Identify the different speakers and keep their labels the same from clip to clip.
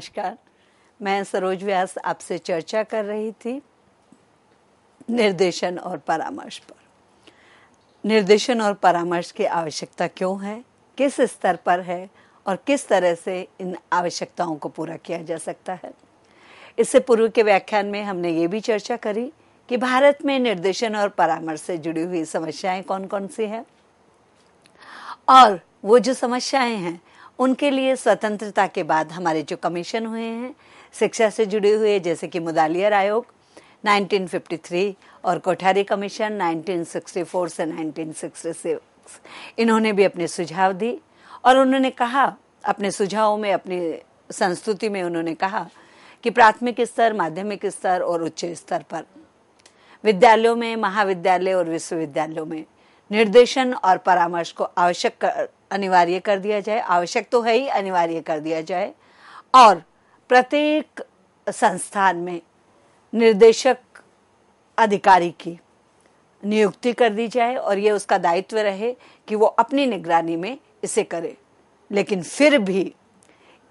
Speaker 1: नमस्कार मैं सरोज व्यास आपसे चर्चा कर रही थी निर्देशन और परामर्श पर निर्देशन और परामर्श की आवश्यकता क्यों है किस स्तर पर है और किस तरह से इन आवश्यकताओं को पूरा किया जा सकता है इससे पूर्व के व्याख्यान में हमने ये भी चर्चा करी कि भारत में निर्देशन और परामर्श से जुड़ी हुई समस्याएं कौन कौन सी हैं और वो जो समस्याएं हैं उनके लिए स्वतंत्रता के बाद हमारे जो कमीशन हुए हैं शिक्षा से जुड़े हुए जैसे कि मुदालियर आयोग 1953 और कोठारी कमीशन 1964 से 1966 इन्होंने भी अपने सुझाव दी और उन्होंने कहा अपने सुझावों में अपनी संस्तुति में उन्होंने कहा कि प्राथमिक स्तर माध्यमिक स्तर और उच्च स्तर पर विद्यालयों में महाविद्यालय और विश्वविद्यालयों में निर्देशन और परामर्श को आवश्यक कर, अनिवार्य कर दिया जाए आवश्यक तो है ही अनिवार्य कर दिया जाए और प्रत्येक संस्थान में निर्देशक अधिकारी की नियुक्ति कर दी जाए और ये उसका दायित्व रहे कि वो अपनी निगरानी में इसे करे लेकिन फिर भी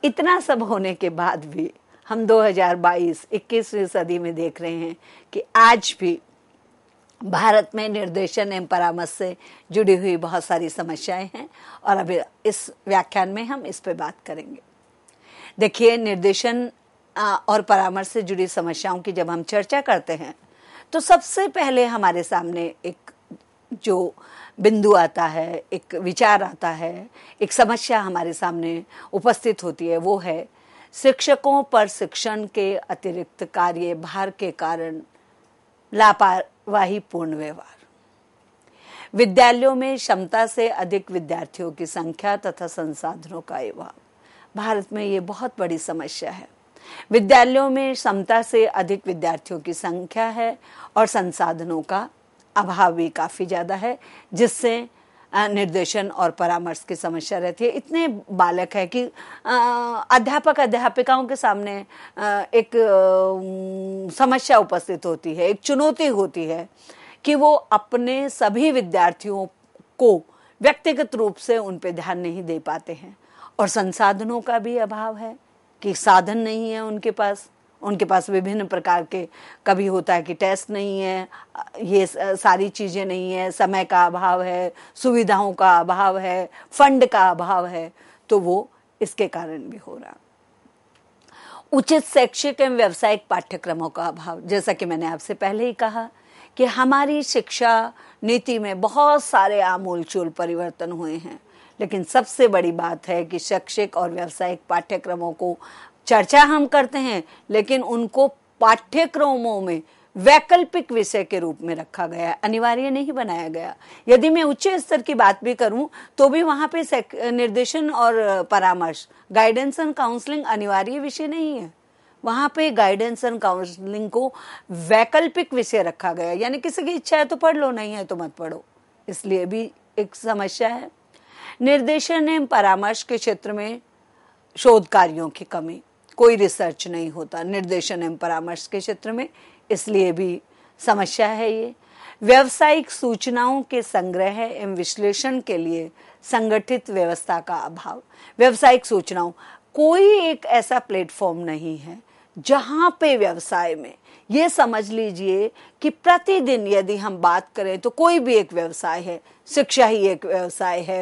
Speaker 1: इतना सब होने के बाद भी हम 2022 21वीं सदी में देख रहे हैं कि आज भी भारत में निर्देशन एवं परामर्श से जुड़ी हुई बहुत सारी समस्याएं हैं और अभी इस व्याख्यान में हम इस पर बात करेंगे देखिए निर्देशन और परामर्श से जुड़ी समस्याओं की जब हम चर्चा करते हैं तो सबसे पहले हमारे सामने एक जो बिंदु आता है एक विचार आता है एक समस्या हमारे सामने उपस्थित होती है वो है शिक्षकों पर शिक्षण के अतिरिक्त कार्य भार के कारण लापार वही पूर्ण व्यवहार विद्यालयों में क्षमता से अधिक विद्यार्थियों की संख्या तथा संसाधनों का अभाव भारत में ये बहुत बड़ी समस्या है विद्यालयों में क्षमता से अधिक विद्यार्थियों की संख्या है और संसाधनों का अभाव भी काफ़ी ज़्यादा है जिससे निर्देशन और परामर्श की समस्या रहती है इतने बालक है कि अध्यापक अध्यापिकाओं के सामने एक समस्या उपस्थित होती है एक चुनौती होती है कि वो अपने सभी विद्यार्थियों को व्यक्तिगत रूप से उन पर ध्यान नहीं दे पाते हैं और संसाधनों का भी अभाव है कि साधन नहीं है उनके पास उनके पास विभिन्न प्रकार के कभी होता है कि टेस्ट नहीं है ये सारी चीज़ें नहीं है समय का अभाव है सुविधाओं का अभाव है फंड का अभाव है तो वो इसके कारण भी हो रहा उचित शैक्षिक एवं व्यावसायिक पाठ्यक्रमों का अभाव जैसा कि मैंने आपसे पहले ही कहा कि हमारी शिक्षा नीति में बहुत सारे आमूलचूल परिवर्तन हुए हैं लेकिन सबसे बड़ी बात है कि शैक्षिक और व्यावसायिक पाठ्यक्रमों को चर्चा हम करते हैं लेकिन उनको पाठ्यक्रमों में वैकल्पिक विषय के रूप में रखा गया अनिवार्य नहीं बनाया गया यदि मैं उच्च स्तर की बात भी करूं तो भी वहां पे निर्देशन और परामर्श गाइडेंस एंड काउंसलिंग अनिवार्य विषय नहीं है वहां पे गाइडेंस एंड काउंसलिंग को वैकल्पिक विषय रखा गया यानी किसी की इच्छा है तो पढ़ लो नहीं है तो मत पढ़ो इसलिए भी एक समस्या है निर्देशन एवं परामर्श के क्षेत्र में शोध कार्यों की कमी कोई रिसर्च नहीं होता निर्देशन एवं परामर्श के क्षेत्र में इसलिए भी समस्या है ये व्यावसायिक सूचनाओं के संग्रह एवं विश्लेषण के लिए संगठित व्यवस्था का अभाव व्यावसायिक सूचनाओं कोई एक ऐसा प्लेटफॉर्म नहीं है जहाँ पे व्यवसाय में ये समझ लीजिए कि प्रतिदिन यदि हम बात करें तो कोई भी एक व्यवसाय है शिक्षा ही एक व्यवसाय है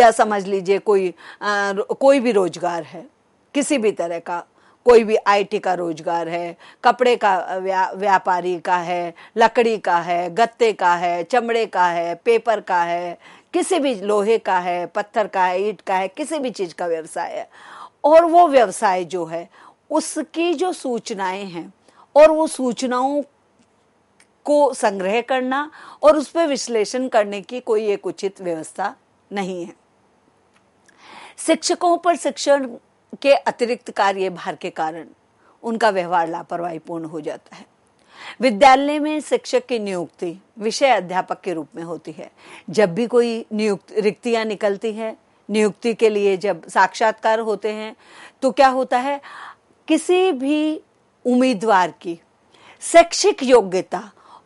Speaker 1: या समझ लीजिए कोई आ, कोई भी रोजगार है किसी भी तरह का कोई भी आईटी का रोजगार है कपड़े का व्या, व्यापारी का है लकड़ी का है गत्ते का है चमड़े का है पेपर का है किसी भी लोहे का है पत्थर का है ईट का है किसी भी चीज़ का व्यवसाय है और वो व्यवसाय जो है उसकी जो सूचनाएं हैं और वो सूचनाओं को संग्रह करना और उस पर विश्लेषण करने की कोई एक उचित व्यवस्था नहीं है शिक्षकों पर शिक्षण के अतिरिक्त कार्यभार के कारण उनका व्यवहार लापरवाही पूर्ण हो जाता है विद्यालय में शिक्षक की नियुक्ति विषय अध्यापक के रूप में होती है जब भी कोई नियुक्त रिक्तियां निकलती है नियुक्ति के लिए जब साक्षात्कार होते हैं तो क्या होता है किसी भी उम्मीदवार की शैक्षिक योग्यता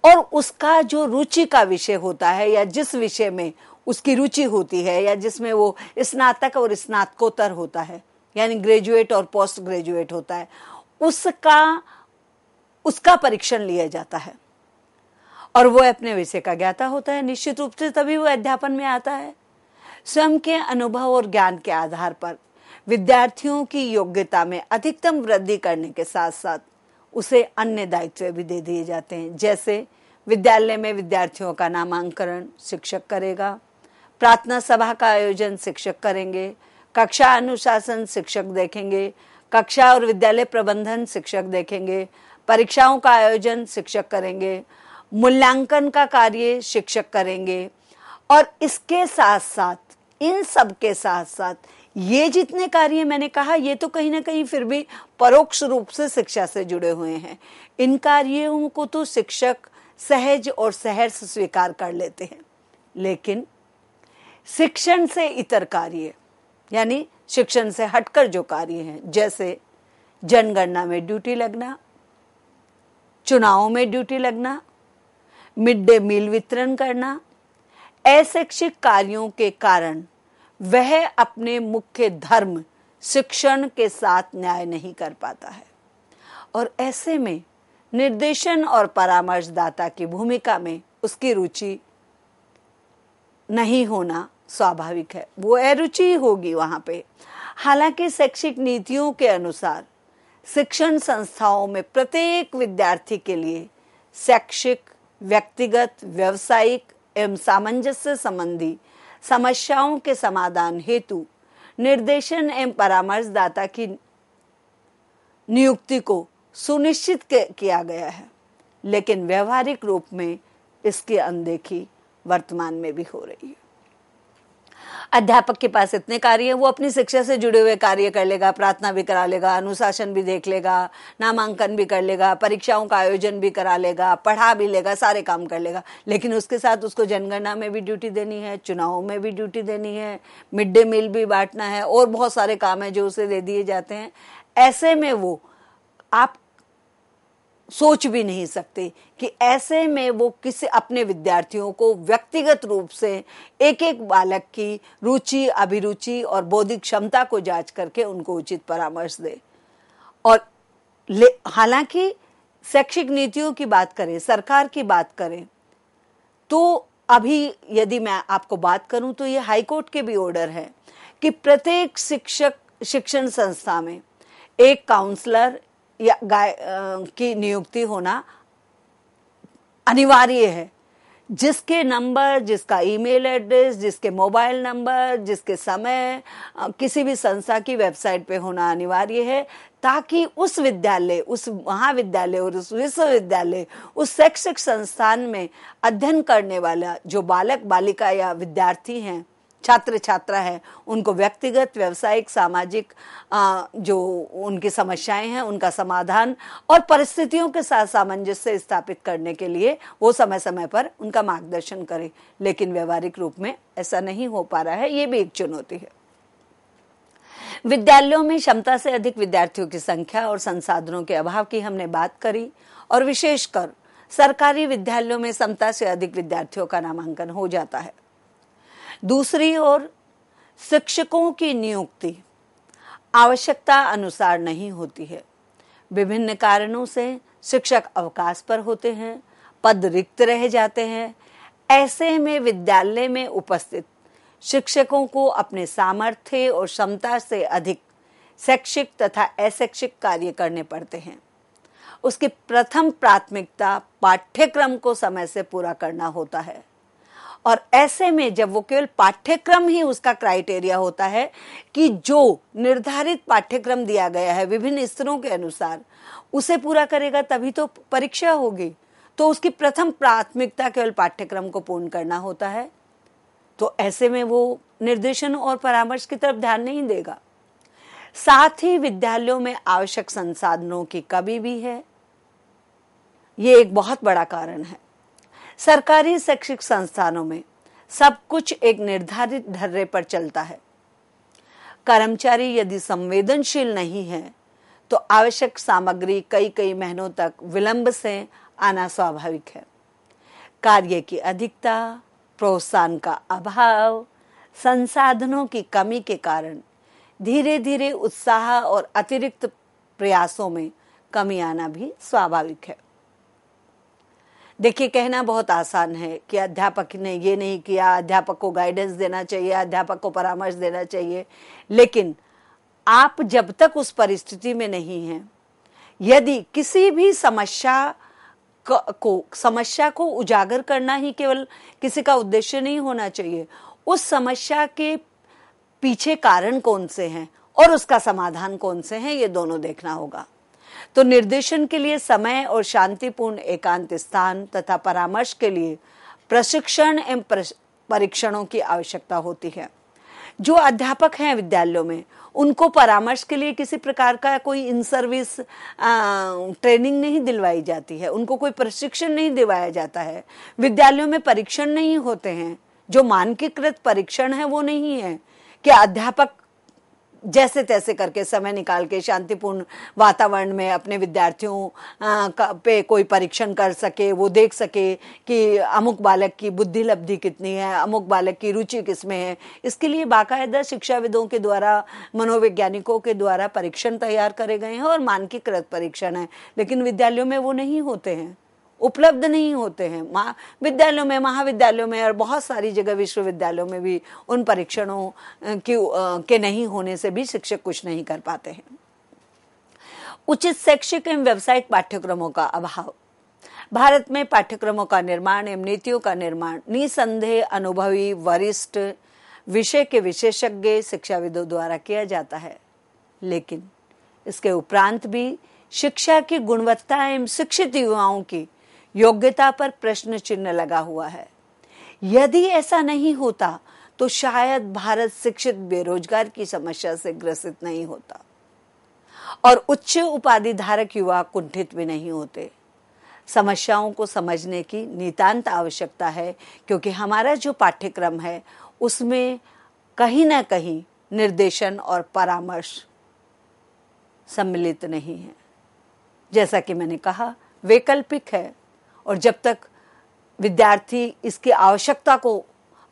Speaker 1: और उसका जो रुचि का विषय होता है या जिस विषय में उसकी रुचि होती है या जिसमें वो स्नातक और स्नातकोत्तर होता है यानी ग्रेजुएट और पोस्ट ग्रेजुएट होता है उसका उसका परीक्षण लिया जाता है और वो अपने विषय का ज्ञाता होता है निश्चित रूप से तभी वो अध्यापन में आता है स्वयं के अनुभव और ज्ञान के आधार पर विद्यार्थियों की योग्यता में अधिकतम वृद्धि करने के साथ साथ उसे अन्य दायित्व भी दे दिए जाते हैं जैसे विद्यालय में विद्यार्थियों का नामांकन शिक्षक करेगा प्रार्थना सभा का आयोजन शिक्षक करेंगे कक्षा अनुशासन शिक्षक देखेंगे कक्षा और विद्यालय प्रबंधन शिक्षक देखेंगे परीक्षाओं का आयोजन शिक्षक करेंगे मूल्यांकन का कार्य शिक्षक करेंगे और इसके साथ साथ इन सब के साथ साथ ये जितने कार्य मैंने कहा ये तो कहीं ना कहीं फिर भी परोक्ष रूप से शिक्षा से जुड़े हुए हैं इन कार्यों को तो शिक्षक सहज और सहर्ष स्वीकार कर लेते हैं लेकिन शिक्षण से इतर कार्य यानी शिक्षण से हटकर जो कार्य हैं जैसे जनगणना में ड्यूटी लगना चुनाव में ड्यूटी लगना मिड डे मील वितरण करना अशैक्षिक कार्यों के कारण वह अपने मुख्य धर्म शिक्षण के साथ न्याय नहीं कर पाता है और ऐसे में निर्देशन और परामर्शदाता की भूमिका में उसकी रुचि नहीं होना स्वाभाविक है वो अरुचि होगी वहाँ पे हालांकि शैक्षिक नीतियों के अनुसार शिक्षण संस्थाओं में प्रत्येक विद्यार्थी के लिए शैक्षिक व्यक्तिगत व्यवसायिक एवं सामंजस्य संबंधी समस्याओं के समाधान हेतु निर्देशन एवं परामर्शदाता की नियुक्ति को सुनिश्चित किया गया है लेकिन व्यवहारिक रूप में इसकी अनदेखी वर्तमान में भी हो रही है अध्यापक के पास इतने कार्य हैं वो अपनी शिक्षा से जुड़े हुए कार्य कर लेगा प्रार्थना भी करा लेगा अनुशासन भी देख लेगा नामांकन भी कर लेगा परीक्षाओं का आयोजन भी करा लेगा पढ़ा भी लेगा सारे काम कर लेगा लेकिन उसके साथ उसको जनगणना में भी ड्यूटी देनी है चुनावों में भी ड्यूटी देनी है मिड डे मील भी बांटना है और बहुत सारे काम है जो उसे दे दिए जाते हैं ऐसे में वो आप सोच भी नहीं सकते कि ऐसे में वो किसी अपने विद्यार्थियों को व्यक्तिगत रूप से एक एक बालक की रुचि अभिरुचि और बौद्धिक क्षमता को जांच करके उनको उचित परामर्श दे और हालांकि शैक्षिक नीतियों की बात करें सरकार की बात करें तो अभी यदि मैं आपको बात करूं तो ये हाईकोर्ट के भी ऑर्डर है कि प्रत्येक शिक्षक शिक्षण संस्था में एक काउंसलर या गाय की नियुक्ति होना अनिवार्य है जिसके नंबर जिसका ईमेल एड्रेस जिसके मोबाइल नंबर जिसके समय किसी भी संस्था की वेबसाइट पे होना अनिवार्य है ताकि उस विद्यालय उस महाविद्यालय और उस विश्वविद्यालय उस शैक्षिक संस्थान में अध्ययन करने वाला जो बालक बालिका या विद्यार्थी हैं छात्र छात्रा है उनको व्यक्तिगत व्यवसायिक सामाजिक जो उनकी समस्याएं हैं उनका समाधान और परिस्थितियों के साथ सामंजस्य स्थापित करने के लिए वो समय समय पर उनका मार्गदर्शन करें लेकिन व्यवहारिक रूप में ऐसा नहीं हो पा रहा है ये भी एक चुनौती है विद्यालयों में क्षमता से अधिक विद्यार्थियों की संख्या और संसाधनों के अभाव की हमने बात करी और विशेषकर सरकारी विद्यालयों में क्षमता से अधिक विद्यार्थियों का नामांकन हो जाता है दूसरी ओर शिक्षकों की नियुक्ति आवश्यकता अनुसार नहीं होती है विभिन्न कारणों से शिक्षक अवकाश पर होते हैं पद रिक्त रह जाते हैं ऐसे में विद्यालय में उपस्थित शिक्षकों को अपने सामर्थ्य और क्षमता से अधिक शैक्षिक तथा अशैक्षिक कार्य करने पड़ते हैं उसकी प्रथम प्राथमिकता पाठ्यक्रम को समय से पूरा करना होता है और ऐसे में जब वो केवल पाठ्यक्रम ही उसका क्राइटेरिया होता है कि जो निर्धारित पाठ्यक्रम दिया गया है विभिन्न स्तरों के अनुसार उसे पूरा करेगा तभी तो परीक्षा होगी तो उसकी प्रथम प्राथमिकता केवल पाठ्यक्रम को पूर्ण करना होता है तो ऐसे में वो निर्देशन और परामर्श की तरफ ध्यान नहीं देगा साथ ही विद्यालयों में आवश्यक संसाधनों की कमी भी है ये एक बहुत बड़ा कारण है सरकारी शैक्षिक संस्थानों में सब कुछ एक निर्धारित धर्रे पर चलता है कर्मचारी यदि संवेदनशील नहीं है तो आवश्यक सामग्री कई कई महीनों तक विलंब से आना स्वाभाविक है कार्य की अधिकता प्रोत्साहन का अभाव संसाधनों की कमी के कारण धीरे धीरे उत्साह और अतिरिक्त प्रयासों में कमी आना भी स्वाभाविक है देखिए कहना बहुत आसान है कि अध्यापक ने ये नहीं किया अध्यापक को गाइडेंस देना चाहिए अध्यापक को परामर्श देना चाहिए लेकिन आप जब तक उस परिस्थिति में नहीं हैं यदि किसी भी समस्या को समस्या को उजागर करना ही केवल किसी का उद्देश्य नहीं होना चाहिए उस समस्या के पीछे कारण कौन से हैं और उसका समाधान कौन से हैं ये दोनों देखना होगा तो निर्देशन के लिए समय और शांतिपूर्ण एकांत स्थान तथा परामर्श के लिए प्रशिक्षण एवं परीक्षणों की आवश्यकता होती है जो अध्यापक हैं विद्यालयों में उनको परामर्श के लिए किसी प्रकार का कोई इन सर्विस ट्रेनिंग नहीं दिलवाई जाती है उनको कोई प्रशिक्षण नहीं दिलवाया जाता है विद्यालयों में परीक्षण नहीं होते हैं जो मानकीकृत परीक्षण है वो नहीं है कि अध्यापक जैसे तैसे करके समय निकाल के शांतिपूर्ण वातावरण में अपने विद्यार्थियों पे कोई परीक्षण कर सके वो देख सके कि अमुक बालक की बुद्धि लब्धि कितनी है अमुक बालक की रुचि किस में है इसके लिए बाकायदा शिक्षाविदों के द्वारा मनोवैज्ञानिकों के द्वारा परीक्षण तैयार करे गए हैं और मानकीकृत परीक्षण है लेकिन विद्यालयों में वो नहीं होते हैं उपलब्ध नहीं होते हैं महा विद्यालयों में महाविद्यालयों में और बहुत सारी जगह विश्वविद्यालयों में भी उन परीक्षणों की के नहीं होने से भी शिक्षक कुछ नहीं कर पाते हैं उचित शैक्षिक एवं व्यावसायिक पाठ्यक्रमों का अभाव भारत में पाठ्यक्रमों का निर्माण एवं नीतियों का निर्माण निसंदेह अनुभवी वरिष्ठ विषय के विशेषज्ञ शिक्षाविदों द्वारा किया जाता है लेकिन इसके उपरांत भी शिक्षा की गुणवत्ता एवं शिक्षित युवाओं की योग्यता पर प्रश्न चिन्ह लगा हुआ है यदि ऐसा नहीं होता तो शायद भारत शिक्षित बेरोजगार की समस्या से ग्रसित नहीं होता और उच्च उपाधि धारक युवा कुंठित भी नहीं होते समस्याओं को समझने की नितांत आवश्यकता है क्योंकि हमारा जो पाठ्यक्रम है उसमें कहीं ना कहीं निर्देशन और परामर्श सम्मिलित नहीं है जैसा कि मैंने कहा वैकल्पिक है और जब तक विद्यार्थी इसकी आवश्यकता को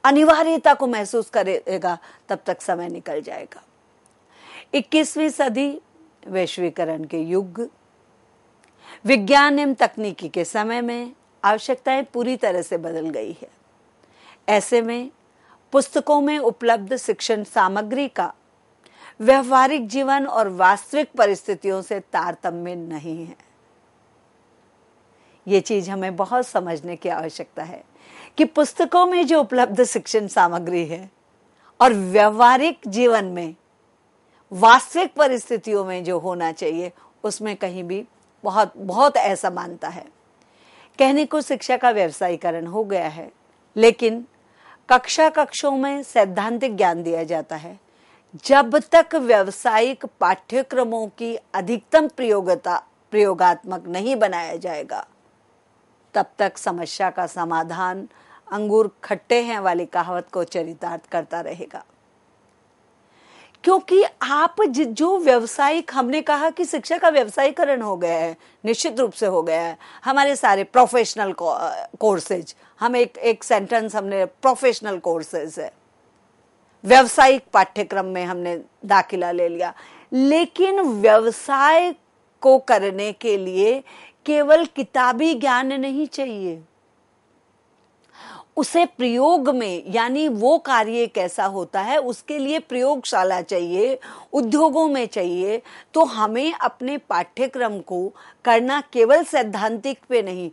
Speaker 1: अनिवार्यता को महसूस करेगा तब तक समय निकल जाएगा 21वीं सदी वैश्वीकरण के युग विज्ञान एवं तकनीकी के समय में आवश्यकताएं पूरी तरह से बदल गई है ऐसे में पुस्तकों में उपलब्ध शिक्षण सामग्री का व्यवहारिक जीवन और वास्तविक परिस्थितियों से तारतम्य नहीं है ये चीज़ हमें बहुत समझने की आवश्यकता है कि पुस्तकों में जो उपलब्ध शिक्षण सामग्री है और व्यवहारिक जीवन में वास्तविक परिस्थितियों में जो होना चाहिए उसमें कहीं भी बहुत बहुत ऐसा मानता है कहने को शिक्षा का व्यवसायीकरण हो गया है लेकिन कक्षा कक्षों में सैद्धांतिक ज्ञान दिया जाता है जब तक व्यावसायिक पाठ्यक्रमों की अधिकतम प्रयोगता प्रयोगात्मक नहीं बनाया जाएगा तब तक समस्या का समाधान अंगूर खट्टे हैं वाली कहावत को चरितार्थ करता रहेगा क्योंकि आप जो व्यवसायिक हमने कहा कि शिक्षा का व्यवसायीकरण हो गया है निश्चित रूप से हो गया है हमारे सारे प्रोफेशनल कोर्सेज हम एक एक सेंटेंस हमने प्रोफेशनल कोर्सेज है व्यवसायिक पाठ्यक्रम में हमने दाखिला ले लिया लेकिन व्यवसाय को करने के लिए केवल किताबी ज्ञान नहीं चाहिए उसे प्रयोग में यानी वो कार्य कैसा होता है उसके लिए प्रयोगशाला चाहिए उद्योगों में चाहिए तो हमें अपने पाठ्यक्रम को करना केवल सैद्धांतिक पे नहीं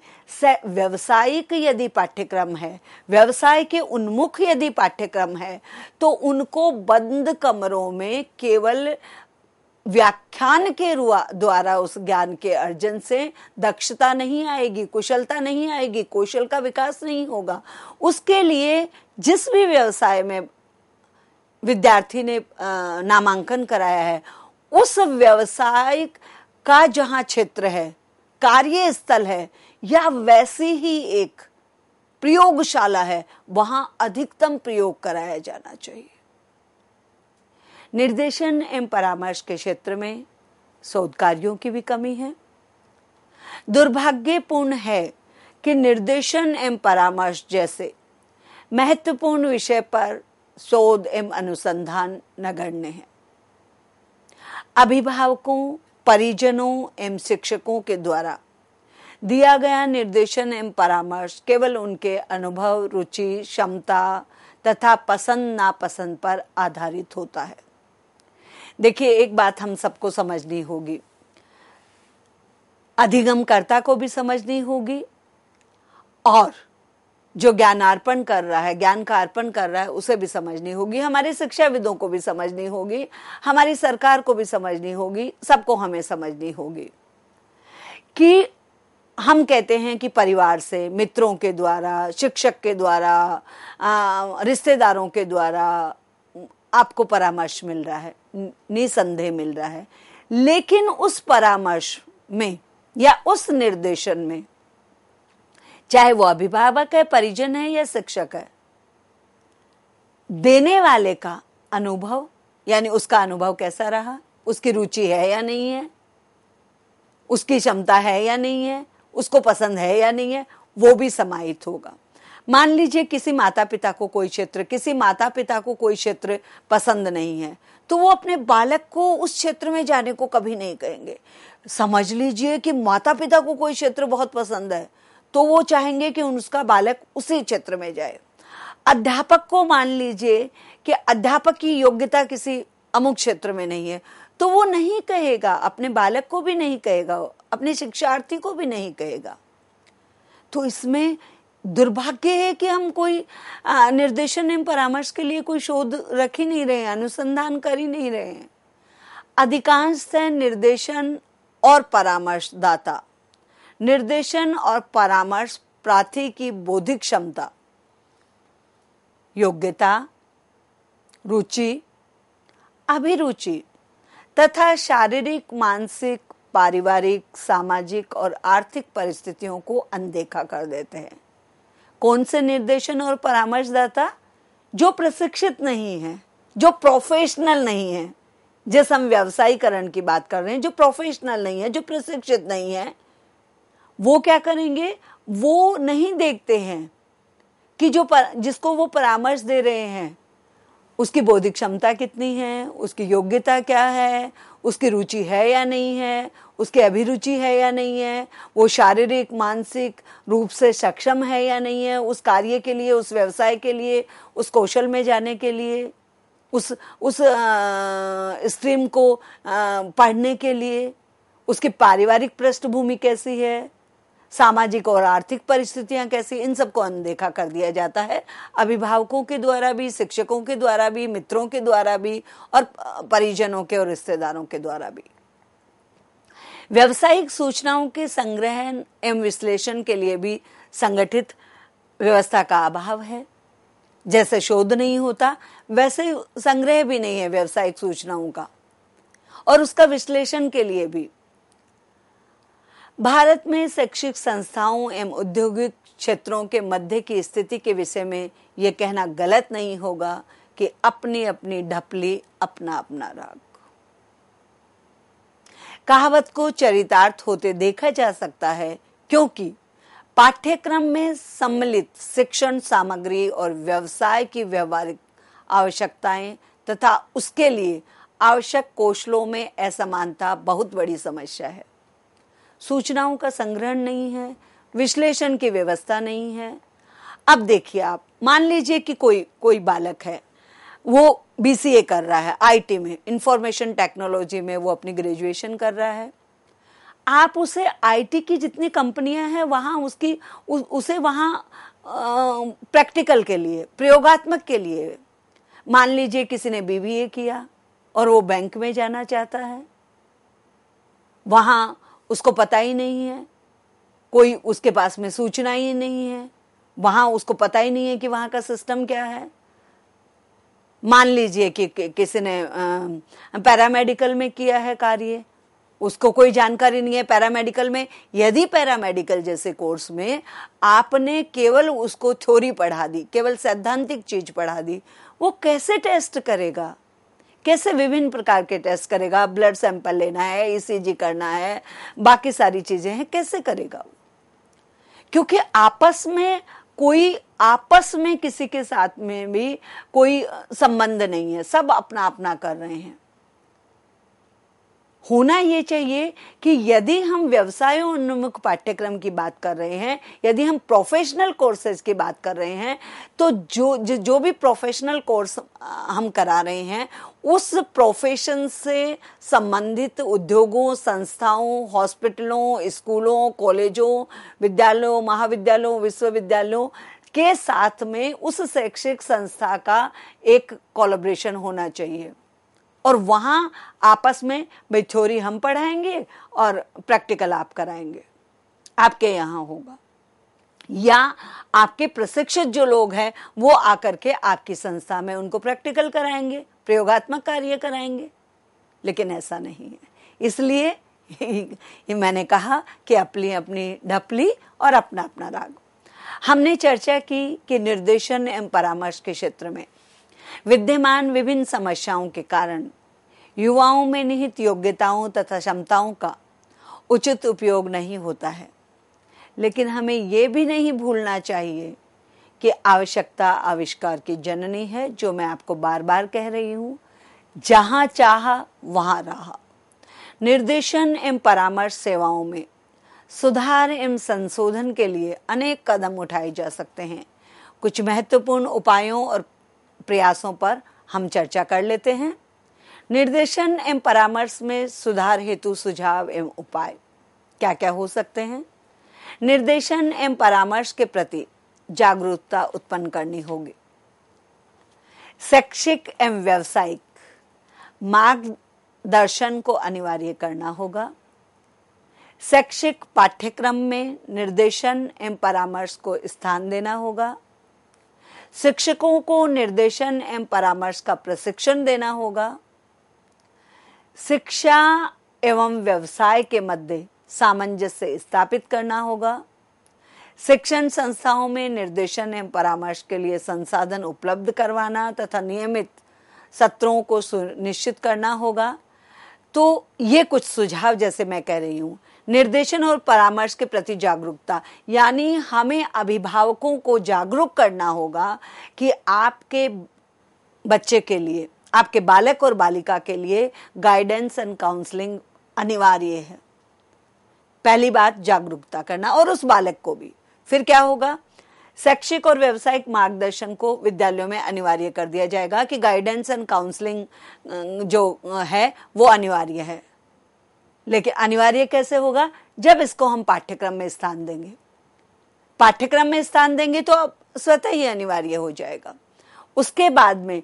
Speaker 1: व्यवसायिक यदि पाठ्यक्रम है व्यवसाय के उन्मुख यदि पाठ्यक्रम है तो उनको बंद कमरों में केवल व्याख्यान के द्वारा उस ज्ञान के अर्जन से दक्षता नहीं आएगी कुशलता नहीं आएगी कौशल का विकास नहीं होगा उसके लिए जिस भी व्यवसाय में विद्यार्थी ने नामांकन कराया है उस व्यवसाय का जहां क्षेत्र है कार्य स्थल है या वैसी ही एक प्रयोगशाला है वहां अधिकतम प्रयोग कराया जाना चाहिए निर्देशन एवं परामर्श के क्षेत्र में शोध कार्यों की भी कमी है दुर्भाग्यपूर्ण है कि निर्देशन एवं परामर्श जैसे महत्वपूर्ण विषय पर शोध एवं अनुसंधान नगण्य है अभिभावकों परिजनों एवं शिक्षकों के द्वारा दिया गया निर्देशन एवं परामर्श केवल उनके अनुभव रुचि क्षमता तथा पसंद नापसंद पर आधारित होता है देखिए एक बात हम सबको समझनी होगी अधिगमकर्ता को भी समझनी होगी और जो ज्ञानार्पण कर रहा है ज्ञान का अर्पण कर रहा है उसे भी समझनी होगी हमारे शिक्षाविदों को भी समझनी होगी हमारी सरकार को भी समझनी होगी सबको हमें समझनी होगी कि हम कहते हैं कि परिवार से मित्रों के द्वारा शिक्षक के द्वारा रिश्तेदारों के द्वारा आपको परामर्श मिल रहा है निसंदेह मिल रहा है लेकिन उस परामर्श में या उस निर्देशन में चाहे वो अभिभावक है परिजन है या शिक्षक है देने वाले का अनुभव यानी उसका अनुभव कैसा रहा उसकी रुचि है या नहीं है उसकी क्षमता है या नहीं है उसको पसंद है या नहीं है वो भी समाहित होगा मान लीजिए किसी माता पिता को कोई क्षेत्र किसी माता पिता को कोई क्षेत्र पसंद नहीं है तो वो अपने बालक को उस क्षेत्र में जाने को कभी नहीं कहेंगे समझ लीजिए कि माता पिता को कोई क्षेत्र बहुत पसंद है तो वो चाहेंगे कि उसका बालक उसी क्षेत्र में जाए अध्यापक को मान लीजिए कि अध्यापक की योग्यता किसी अमुक क्षेत्र में नहीं है तो वो नहीं कहेगा अपने बालक को भी नहीं कहेगा अपने शिक्षार्थी को भी नहीं कहेगा तो इसमें दुर्भाग्य है कि हम कोई निर्देशन एवं परामर्श के लिए कोई शोध रख ही नहीं रहे अनुसंधान कर ही नहीं रहे हैं अधिकांशतः निर्देशन और परामर्शदाता निर्देशन और परामर्श प्रार्थी की बौद्धिक क्षमता योग्यता रुचि अभिरुचि तथा शारीरिक मानसिक पारिवारिक सामाजिक और आर्थिक परिस्थितियों को अनदेखा कर देते हैं कौन से निर्देशन और परामर्शदाता जो प्रशिक्षित नहीं है जो प्रोफेशनल नहीं है जिस हम व्यवसायीकरण की बात कर रहे हैं जो प्रोफेशनल नहीं है जो प्रशिक्षित नहीं है वो क्या करेंगे वो नहीं देखते हैं कि जो पर, जिसको वो परामर्श दे रहे हैं उसकी बौद्धिक क्षमता कितनी है उसकी योग्यता क्या है उसकी रुचि है या नहीं है उसकी अभिरुचि है या नहीं है वो शारीरिक मानसिक रूप से सक्षम है या नहीं है उस कार्य के लिए उस व्यवसाय के लिए उस कौशल में जाने के लिए उस उस स्ट्रीम को आ, पढ़ने के लिए उसकी पारिवारिक पृष्ठभूमि कैसी है सामाजिक और आर्थिक परिस्थितियां कैसी इन सबको अनदेखा कर दिया जाता है अभिभावकों के द्वारा भी शिक्षकों के द्वारा भी मित्रों के द्वारा भी और परिजनों के और रिश्तेदारों के द्वारा भी व्यवसायिक सूचनाओं के संग्रहण एवं विश्लेषण के लिए भी संगठित व्यवस्था का अभाव है जैसे शोध नहीं होता वैसे संग्रह भी नहीं है व्यवसायिक सूचनाओं का और उसका विश्लेषण के लिए भी भारत में शैक्षिक संस्थाओं एवं औद्योगिक क्षेत्रों के मध्य की स्थिति के विषय में ये कहना गलत नहीं होगा कि अपनी अपनी ढपली अपना अपना राग कहावत को चरितार्थ होते देखा जा सकता है क्योंकि पाठ्यक्रम में सम्मिलित शिक्षण सामग्री और व्यवसाय की व्यवहारिक आवश्यकताएं तथा उसके लिए आवश्यक कौशलों में असमानता बहुत बड़ी समस्या है सूचनाओं का संग्रहण नहीं है विश्लेषण की व्यवस्था नहीं है अब देखिए आप मान लीजिए कि कोई कोई बालक है वो बीसीए कर रहा है आईटी में इंफॉर्मेशन टेक्नोलॉजी में वो अपनी ग्रेजुएशन कर रहा है आप उसे आईटी की जितनी कंपनियां हैं वहाँ उसकी उ, उसे वहाँ प्रैक्टिकल के लिए प्रयोगात्मक के लिए मान लीजिए किसी ने बीबीए किया और वो बैंक में जाना चाहता है वहाँ उसको पता ही नहीं है कोई उसके पास में सूचना ही नहीं है वहां उसको पता ही नहीं है कि वहां का सिस्टम क्या है मान लीजिए कि किसी ने पैरामेडिकल में किया है कार्य उसको कोई जानकारी नहीं है पैरामेडिकल में यदि पैरामेडिकल जैसे कोर्स में आपने केवल उसको थ्योरी पढ़ा दी केवल सैद्धांतिक चीज पढ़ा दी वो कैसे टेस्ट करेगा कैसे विभिन्न प्रकार के टेस्ट करेगा ब्लड सैंपल लेना है ईसीजी e करना है बाकी सारी चीजें हैं कैसे करेगा क्योंकि आपस में कोई आपस में किसी के साथ में भी कोई संबंध नहीं है सब अपना अपना कर रहे हैं होना ये चाहिए कि यदि हम व्यवसाय उन्मुख पाठ्यक्रम की बात कर रहे हैं यदि हम प्रोफेशनल कोर्सेज की बात कर रहे हैं तो जो जो भी प्रोफेशनल कोर्स हम करा रहे हैं उस प्रोफेशन से संबंधित उद्योगों संस्थाओं हॉस्पिटलों स्कूलों कॉलेजों विद्यालयों महाविद्यालयों विश्वविद्यालयों के साथ में उस शैक्षिक संस्था का एक कोलब्रेशन होना चाहिए और वहाँ आपस में भाई थ्योरी हम पढ़ाएंगे और प्रैक्टिकल आप कराएंगे आपके यहाँ होगा या आपके प्रशिक्षित जो लोग हैं वो आकर के आपकी संस्था में उनको प्रैक्टिकल कराएंगे प्रयोगात्मक कार्य कराएंगे लेकिन ऐसा नहीं है इसलिए मैंने कहा कि अपनी अपनी ढपली और अपना अपना राग हमने चर्चा की कि निर्देशन एवं परामर्श के क्षेत्र में विद्यमान विभिन्न समस्याओं के कारण युवाओं में निहित योग्यताओं तथा क्षमताओं का उचित उपयोग नहीं होता है लेकिन हमें ये भी नहीं भूलना चाहिए कि आवश्यकता आविष्कार की जननी है जो मैं आपको बार बार कह रही हूँ जहाँ चाह वहाँ रहा निर्देशन एवं परामर्श सेवाओं में सुधार एवं संशोधन के लिए अनेक कदम उठाए जा सकते हैं कुछ महत्वपूर्ण उपायों और प्रयासों पर हम चर्चा कर लेते हैं निर्देशन एवं परामर्श में सुधार हेतु सुझाव एवं उपाय क्या क्या हो सकते हैं निर्देशन एवं परामर्श के प्रति जागरूकता उत्पन्न करनी होगी शैक्षिक एवं व्यावसायिक मार्गदर्शन को अनिवार्य करना होगा शैक्षिक पाठ्यक्रम में निर्देशन एवं परामर्श को स्थान देना होगा शिक्षकों को निर्देशन एवं परामर्श का प्रशिक्षण देना होगा शिक्षा एवं व्यवसाय के मध्य सामंजस्य स्थापित करना होगा शिक्षण संस्थाओं में निर्देशन एवं परामर्श के लिए संसाधन उपलब्ध करवाना तथा नियमित सत्रों को सुनिश्चित करना होगा तो ये कुछ सुझाव जैसे मैं कह रही हूँ निर्देशन और परामर्श के प्रति जागरूकता यानी हमें अभिभावकों को जागरूक करना होगा कि आपके बच्चे के लिए आपके बालक और बालिका के लिए गाइडेंस एंड काउंसलिंग अनिवार्य है पहली बात जागरूकता करना और उस बालक को भी फिर क्या होगा शैक्षिक और व्यावसायिक मार्गदर्शन को विद्यालयों में अनिवार्य कर दिया जाएगा कि गाइडेंस एंड काउंसलिंग जो है वो अनिवार्य है लेकिन अनिवार्य कैसे होगा जब इसको हम पाठ्यक्रम में स्थान देंगे पाठ्यक्रम में स्थान देंगे तो स्वतः ही अनिवार्य हो जाएगा उसके बाद में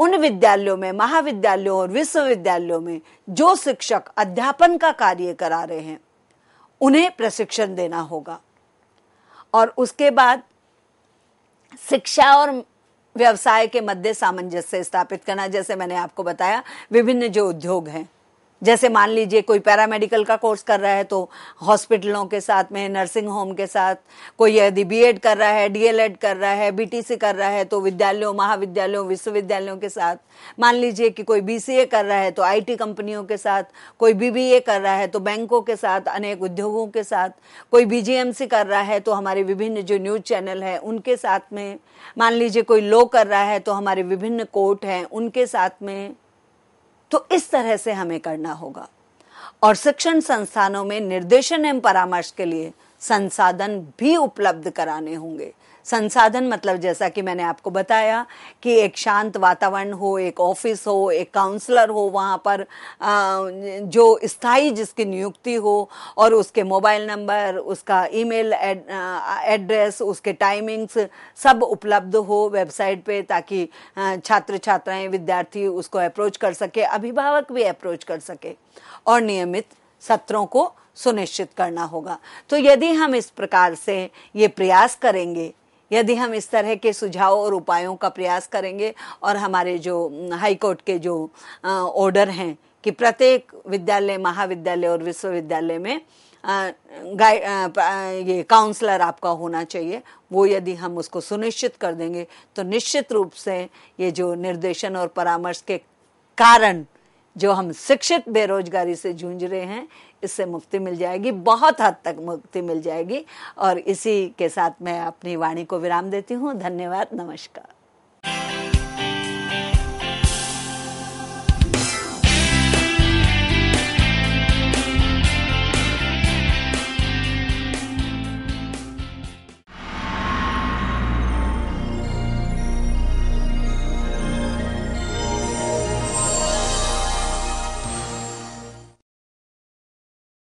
Speaker 1: उन विद्यालयों में महाविद्यालयों और विश्वविद्यालयों में जो शिक्षक अध्यापन का कार्य करा रहे हैं उन्हें प्रशिक्षण देना होगा और उसके बाद शिक्षा और व्यवसाय के मध्य सामंजस्य स्थापित करना जैसे मैंने आपको बताया विभिन्न जो उद्योग हैं जैसे मान लीजिए कोई पैरामेडिकल का कोर्स कर रहा है तो हॉस्पिटलों के साथ में नर्सिंग होम के साथ कोई यदि बी कर रहा है डीएलएड कर रहा है बीटीसी कर रहा है तो विद्यालयों महाविद्यालयों विश्वविद्यालयों के साथ मान लीजिए कि कोई बीसीए कर रहा है तो आईटी कंपनियों के साथ कोई बीबीए कर रहा है तो बैंकों के साथ अनेक उद्योगों के साथ कोई बीजीएमसी कर रहा है तो हमारे विभिन्न जो न्यूज चैनल है उनके साथ में मान लीजिए कोई लो कर रहा है तो हमारे विभिन्न कोर्ट हैं उनके साथ में तो इस तरह से हमें करना होगा और शिक्षण संस्थानों में निर्देशन एवं परामर्श के लिए संसाधन भी उपलब्ध कराने होंगे संसाधन मतलब जैसा कि मैंने आपको बताया कि एक शांत वातावरण हो एक ऑफिस हो एक काउंसलर हो वहाँ पर जो स्थाई जिसकी नियुक्ति हो और उसके मोबाइल नंबर उसका ईमेल एड्रेस उसके टाइमिंग्स सब उपलब्ध हो वेबसाइट पे ताकि छात्र छात्राएं विद्यार्थी उसको अप्रोच कर सके अभिभावक भी अप्रोच कर सके और नियमित सत्रों को सुनिश्चित करना होगा तो यदि हम इस प्रकार से ये प्रयास करेंगे यदि हम इस तरह के सुझाव और उपायों का प्रयास करेंगे और हमारे जो हम्म, हाई कोर्ट के जो ऑर्डर हैं कि प्रत्येक विद्यालय महाविद्यालय और विश्वविद्यालय में आ, गाइड ये काउंसलर आपका होना चाहिए वो यदि हम उसको सुनिश्चित कर देंगे तो निश्चित रूप से ये जो निर्देशन और परामर्श के कारण जो हम शिक्षित बेरोजगारी से जूझ रहे हैं इससे मुक्ति मिल जाएगी बहुत हद तक मुक्ति मिल जाएगी और इसी के साथ मैं अपनी वाणी को विराम देती हूँ धन्यवाद नमस्कार